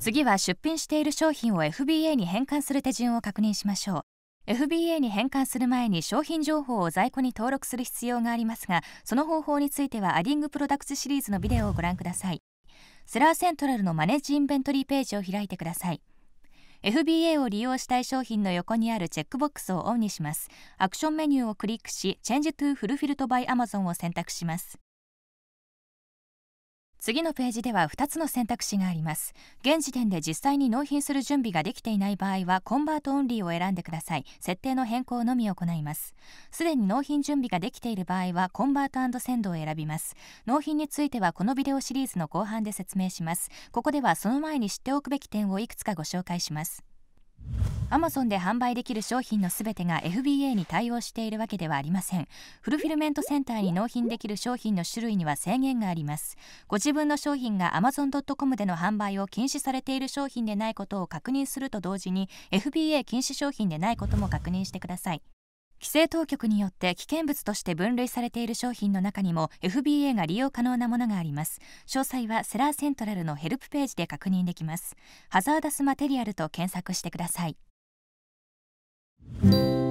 次は出品している商品を FBA に変換する手順を確認しましょう FBA に変換する前に商品情報を在庫に登録する必要がありますがその方法についてはアディングプロダクツシリーズのビデオをご覧くださいセラーセントラルのマネージインベントリーページを開いてください FBA を利用したい商品の横にあるチェックボックスをオンにしますアクションメニューをクリックし Change to Fulfilled by Amazon を選択します次のページでは2つの選択肢があります現時点で実際に納品する準備ができていない場合はコンバートオンリーを選んでください設定の変更のみ行いますすでに納品準備ができている場合はコンバートセンドを選びます納品についてはこのビデオシリーズの後半で説明しますここではその前に知っておくべき点をいくつかご紹介しますアマゾンで販売できる商品のすべてが FBA に対応しているわけではありませんフルフィルメントセンターに納品できる商品の種類には制限がありますご自分の商品が Amazon.com での販売を禁止されている商品でないことを確認すると同時に FBA 禁止商品でないことも確認してください規制当局によって危険物として分類されている商品の中にも FBA が利用可能なものがあります詳細はセラーセントラルのヘルプページで確認できますハザーダスマテリアルと検索してください Música